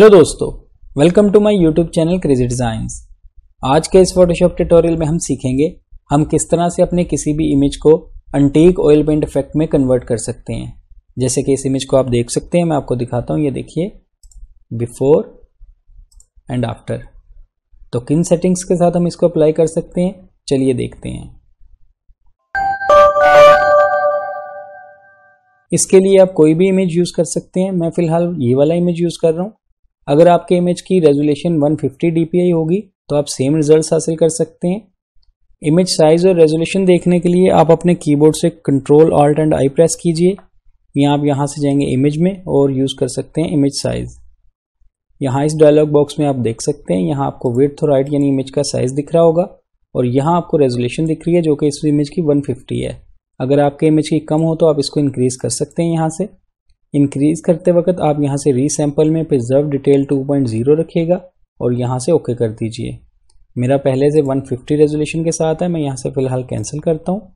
hello दोस्तों welcome to my YouTube channel crazy designs आज के इस फोटोशॉप ट्यूटोरियल में हम सीखेंगे हम किस तरह से अपने किसी भी इमेज को अंटीक ऑयल पेंट इफेक्ट में कन्वर्ट कर सकते हैं जैसे कि इस इमेज को आप देख सकते हैं मैं आपको दिखाता हूं ये देखिए बिफोर एंड आफ्टर तो किन सेटिंग्स के साथ हम इसको अप्लाई कर सकते हैं चलिए देखते हैं इसके लिए आप कोई भी इमेज यूज़ कर सकते हैं मैं फ़िलहाल ये वाला इमेज यूज़ कर रहा हूँ अगर आपके इमेज की रेजोल्यूशन 150 dpi होगी तो आप सेम रिजल्ट हासिल कर सकते हैं इमेज साइज और रेजोल्यूशन देखने के लिए आप अपने कीबोर्ड से control alt and I press कीजिए या आप यहाँ से जाएंगे इमेज में और यूज़ कर सकते हैं इमेज साइज़ यहाँ इस डायलॉग बॉक्स में आप देख सकते हैं यहाँ आपको विथ और हाइट यानी इमेज का साइज़ दिख रहा होगा और यहाँ आपको रेजोल्यूशन दिख रही है जो कि इस इमेज की 150 है अगर आपके इमेज की कम हो तो आप इसको इंक्रीज़ कर सकते हैं यहाँ से इंक्रीज़ करते वक्त आप यहाँ से रीसैम्पल में प्रिजर्व डिटेल 2.0 रखिएगा और यहाँ से ओके कर दीजिए मेरा पहले से 150 रेजोल्यूशन के साथ है मैं यहाँ से फ़िलहाल कैंसिल करता हूँ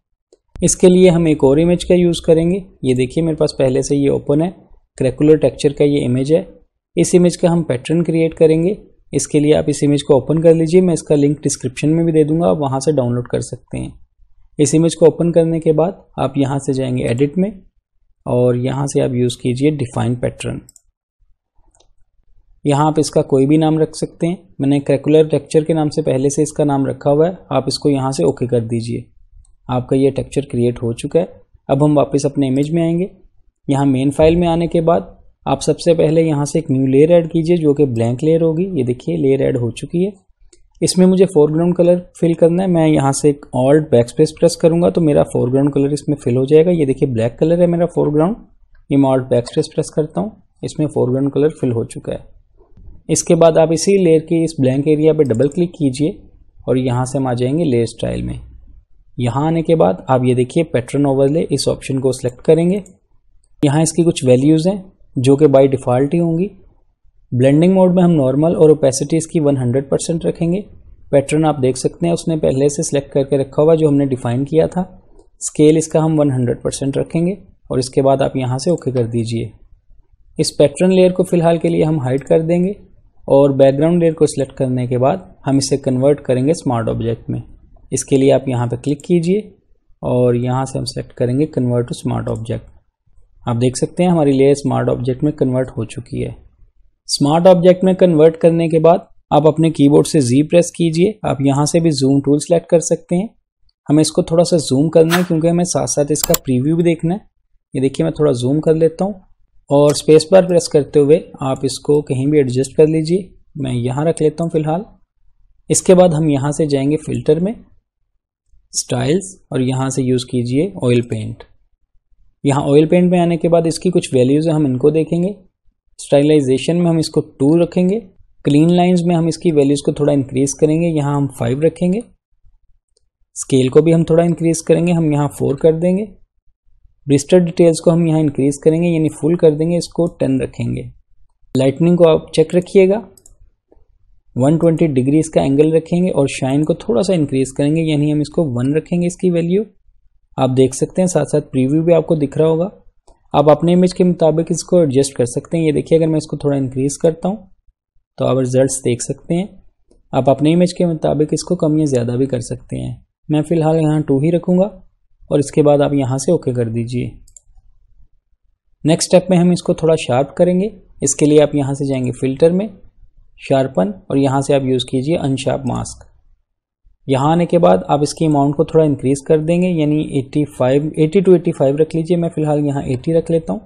इसके लिए हम एक और इमेज का यूज़ करेंगे ये देखिए मेरे पास पहले से ये ओपन है क्रेकुलर टेक्चर का ये इमेज है इस इमेज का हम पैटर्न क्रिएट करेंगे इसके लिए आप इस इमेज को ओपन कर लीजिए मैं इसका लिंक डिस्क्रिप्शन में भी दे दूंगा आप वहाँ से डाउनलोड कर सकते हैं इस इमेज को ओपन करने के बाद आप यहाँ से जाएंगे एडिट में और यहाँ से आप यूज़ कीजिए डिफाइन पैटर्न यहाँ आप इसका कोई भी नाम रख सकते हैं मैंने क्रेकुलर टेक्चर के नाम से पहले से इसका नाम रखा हुआ है आप इसको यहाँ से ओके कर दीजिए आपका ये टेक्चर क्रिएट हो चुका है अब हम वापस अपने इमेज में आएंगे यहाँ मेन फाइल में आने के बाद आप सबसे पहले यहाँ से एक न्यू लेयर ऐड कीजिए जो कि ब्लैंक लेयर होगी ये देखिए लेयर ऐड हो चुकी है इसमें मुझे फोरग्राउंड कलर फिल करना है मैं यहाँ से एक ऑल्ट बैक स्पेस प्रेस करूँगा तो मेरा फोरग्राउंड कलर इसमें फिल हो जाएगा ये देखिए ब्लैक कलर है मेरा फोरग्राउंड ये मैं ऑल्ट बैक स्पेस प्रेस करता हूँ इसमें फोरग्राउंड कलर फिल हो चुका है इसके बाद आप इसी लेयर के इस ब्लैंक एरिया पर डबल क्लिक कीजिए और यहाँ से हम आ जाएंगे लेयर स्टाइल में यहाँ आने के बाद आप ये देखिए पैटर्न ओवरले इस ऑप्शन को सिलेक्ट करेंगे यहाँ इसकी कुछ वैल्यूज़ हैं जो कि बाई डिफ़ॉल्ट ही होंगी ब्लेंडिंग मोड में हम नॉर्मल और ओपेसिटी इसकी 100 परसेंट रखेंगे पैटर्न आप देख सकते हैं उसने पहले से सिलेक्ट करके रखा हुआ जो हमने डिफाइन किया था स्केल इसका हम 100 परसेंट रखेंगे और इसके बाद आप यहाँ से ओके कर दीजिए इस पैटर्न लेयर को फिलहाल के लिए हम हाइड कर देंगे और बैकग्राउंड लेयर को सिलेक्ट करने के बाद हम इसे कन्वर्ट करेंगे स्मार्ट ऑब्जेक्ट में इसके लिए आप यहाँ पर क्लिक कीजिए और यहाँ से हम सेलेक्ट करेंगे कन्वर्ट टू स्मार्ट ऑब्जेक्ट आप देख सकते हैं हमारी लेयर स्मार्ट ऑब्जेक्ट में कन्वर्ट हो चुकी है स्मार्ट ऑब्जेक्ट में कन्वर्ट करने के बाद आप अपने कीबोर्ड से जी प्रेस कीजिए आप यहाँ से भी जूम टूल सेलेक्ट कर सकते हैं हमें इसको थोड़ा सा जूम करना है क्योंकि हमें साथ साथ इसका प्रीव्यू भी देखना है ये देखिए मैं थोड़ा जूम कर लेता हूँ और स्पेस बार प्रेस करते हुए आप इसको कहीं भी एडजस्ट कर लीजिए मैं यहाँ रख लेता हूँ फ़िलहाल इसके बाद हम यहाँ से जाएंगे फ़िल्टर में स्टाइल्स और यहाँ से यूज़ कीजिए ऑयल पेंट यहाँ ऑयल पेंट में आने के बाद इसकी कुछ वैल्यूज़ हम इनको देखेंगे स्टाइलाइजेशन में हम इसको टू रखेंगे क्लीन लाइंस में हम इसकी वैल्यूज़ को थोड़ा इंक्रीज करेंगे यहाँ हम फाइव रखेंगे स्केल को भी हम थोड़ा इंक्रीज करेंगे हम यहाँ फोर कर देंगे ब्रिस्टर डिटेल्स को हम यहाँ इंक्रीज करेंगे यानी फुल कर देंगे इसको टेन रखेंगे लाइटनिंग को आप चेक रखिएगा 120 डिग्री इसका एंगल रखेंगे और शाइन को थोड़ा सा इंक्रीज करेंगे यानी हम इसको वन रखेंगे इसकी वैल्यू आप देख सकते हैं साथ साथ प्रीव्यू भी आपको दिख रहा होगा आप अपने इमेज के मुताबिक इसको एडजस्ट कर सकते हैं ये देखिए अगर मैं इसको थोड़ा इंक्रीज़ करता हूँ तो आप रिजल्ट देख सकते हैं आप अपने इमेज के मुताबिक इसको कम या ज़्यादा भी कर सकते हैं मैं फ़िलहाल यहाँ टू ही रखूँगा और इसके बाद आप यहाँ से ओके कर दीजिए नेक्स्ट स्टेप में हम इसको थोड़ा शार्प करेंगे इसके लिए आप यहाँ से जाएंगे फ़िल्टर में शार्पन और यहाँ से आप यूज़ कीजिए अनशार्प मास्क यहाँ आने के बाद आप इसकी अमाउंट को थोड़ा इंक्रीज़ कर देंगे यानी 85 80 टू 85 रख लीजिए मैं फ़िलहाल यहाँ 80 रख लेता हूँ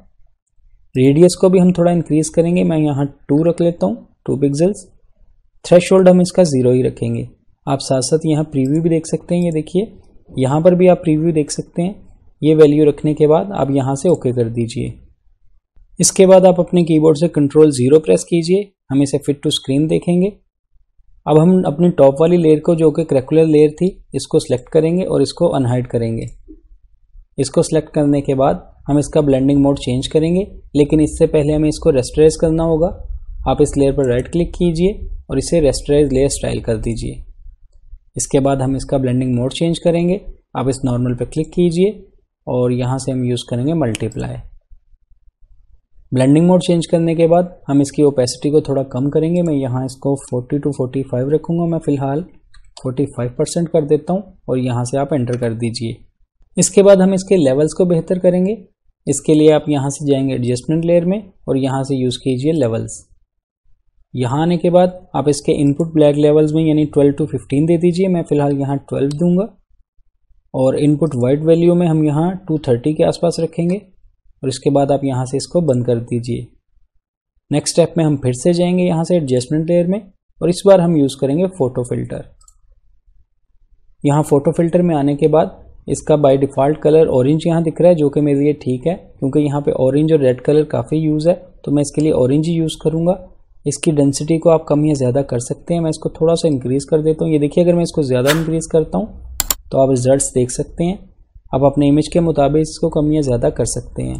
रेडियस को भी हम थोड़ा इंक्रीज़ करेंगे मैं यहाँ टू रख लेता हूँ टू पिक्सल्स थ्रेश हम इसका ज़ीरो ही रखेंगे आप साथ साथ यहाँ प्रीव्यू भी देख सकते हैं ये देखिए यहाँ पर भी आप प्रीव्यू देख सकते हैं ये वैल्यू रखने के बाद आप यहाँ से ओके कर दीजिए इसके बाद आप अपने कीबोर्ड से कंट्रोल ज़ीरो प्रेस कीजिए हम इसे फिट टू स्क्रीन देखेंगे अब हम अपनी टॉप वाली लेयर को जो कि क्रेकुलर लेयर थी इसको सिलेक्ट करेंगे और इसको अनहाइड करेंगे इसको सिलेक्ट करने के बाद हम इसका ब्लेंडिंग मोड चेंज करेंगे लेकिन इससे पहले हमें इसको रेस्टोरेज करना होगा आप इस लेयर पर राइट क्लिक कीजिए और इसे रेस्टोरेज लेयर स्टाइल कर दीजिए इसके बाद हम इसका ब्लेंडिंग मोड चेंज करेंगे आप इस नॉर्मल पर क्लिक कीजिए और यहाँ से हम यूज़ करेंगे मल्टीप्लाई ब्लेंडिंग मोड चेंज करने के बाद हम इसकी ओपेसिटी को थोड़ा कम करेंगे मैं यहाँ इसको 40 टू 45 रखूँगा मैं फ़िलहाल 45 परसेंट कर देता हूँ और यहाँ से आप एंटर कर दीजिए इसके बाद हम इसके लेवल्स को बेहतर करेंगे इसके लिए आप यहाँ से जाएंगे एडजस्टमेंट लेयर में और यहाँ से यूज़ कीजिए लेवल्स यहाँ आने के बाद आप इसके इनपुट ब्लैक लेवल्स में यानी ट्वेल्व टू फिफ्टीन दे दीजिए मैं फ़िलहाल यहाँ ट्वेल्व दूंगा और इनपुट वाइट वैल्यू में हम यहाँ टू के आसपास रखेंगे और इसके बाद आप यहाँ से इसको बंद कर दीजिए नेक्स्ट स्टेप में हम फिर से जाएंगे यहाँ से एडजस्टमेंट लेयर में और इस बार हम यूज़ करेंगे फ़ोटो फिल्टर यहाँ फ़ोटो फिल्टर में आने के बाद इसका बाय डिफ़ॉल्ट कलर ऑरेंज यहाँ दिख रहा है जो कि मेरे लिए ठीक है क्योंकि यहाँ पे ऑरेंज और रेड कलर काफ़ी यूज़ है तो मैं इसके लिए ऑरेंज ही यूज़ करूँगा इसकी डेंसिटी को आप कम या ज़्यादा कर सकते हैं मैं इसको थोड़ा सा इंक्रीज़ कर देता हूँ ये देखिए अगर मैं इसको ज़्यादा इंक्रीज़ करता हूँ तो आप रिजल्ट देख सकते हैं आप अपने इमेज के मुताबिक इसको कम या ज़्यादा कर सकते हैं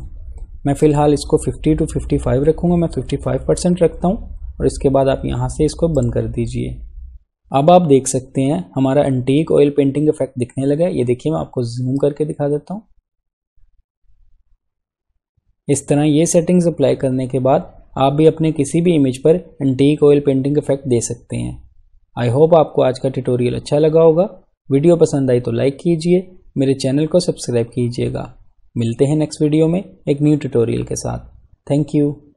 मैं फ़िलहाल इसको 50 टू 55 रखूँगा मैं 55 परसेंट रखता हूँ और इसके बाद आप यहाँ से इसको बंद कर दीजिए अब आप देख सकते हैं हमारा एंटीक ऑयल पेंटिंग इफेक्ट दिखने लगा है ये देखिए मैं आपको जूम करके दिखा देता हूँ इस तरह ये सेटिंग्स अप्लाई करने के बाद आप भी अपने किसी भी इमेज पर एंटीक ऑयल पेंटिंग इफेक्ट दे सकते हैं आई होप आपको आज का ट्यूटोरियल अच्छा लगा होगा वीडियो पसंद आई तो लाइक कीजिए मेरे चैनल को सब्सक्राइब कीजिएगा मिलते हैं नेक्स्ट वीडियो में एक न्यू ट्यूटोरियल के साथ थैंक यू